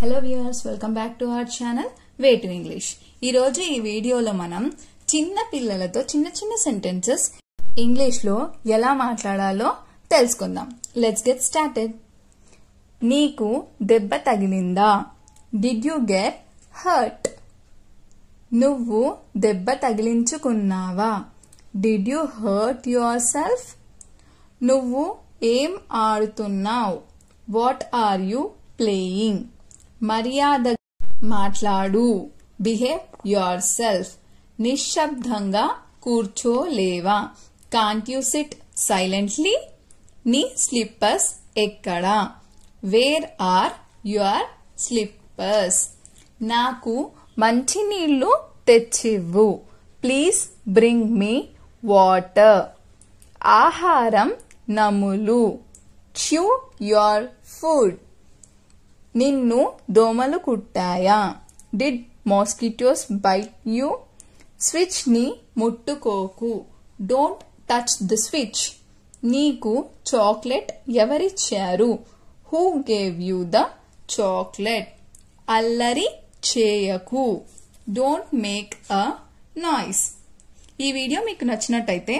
hello viewers welcome back to our channel way to English ఈరోజు ఈ వీడియోలో మనం చిన్న పిల్లలతో చిన్న చిన్న సెంటెన్సెస్ ఇంగ్లీష్లో ఎలా మాట్లాడాలో తెలుసుకుందాం లెట్స్ గెట్ స్టార్టెడ్ నీకు దెబ్బ తగిలిందా డిడ్ యూ గెట్ హర్ట్ నువ్వు దెబ్బ తగిలించుకున్నావా did you hurt yourself నువ్వు ఏం ఆడుతున్నావు వాట్ ఆర్ యు ప్లేయింగ్ మర్యాద మాట్లాడు బిహేవ్ యువర్ సెల్ఫ్ నిశ్శబ్దంగా కూర్చోలేవా కాంట్ యు సిట్ సైలెంట్లీ నీ స్లిప్పర్స్ ఎక్కడా వేర్ ఆర్ యువర్ స్లిప్పర్స్ నాకు మంచినీళ్ళు తెచ్చివ్వు ప్లీజ్ బ్రింగ్ మీ వాటర్ ఆహారం నములు చ్యూ యోర్ ఫుడ్ నిన్ను దోమలు కుట్టాయా డిడ్ మాస్కిటోస్ బైట్ యూ స్విచ్ని ముట్టుకోకు డోంట్ టచ్ ది స్విచ్ నీకు చాక్లెట్ ఎవరిచ్చారు who gave you the chocolate అల్లరి చేయకు డోంట్ మేక్ అ నాయిస్ ఈ వీడియో మీకు నచ్చినట్టయితే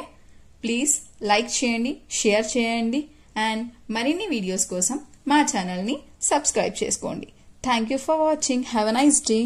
ప్లీజ్ లైక్ చేయండి షేర్ చేయండి అండ్ మరిన్ని వీడియోస్ కోసం మా ఛానల్ని సబ్స్క్రైబ్ చేసుకోండి thank you for watching have a nice day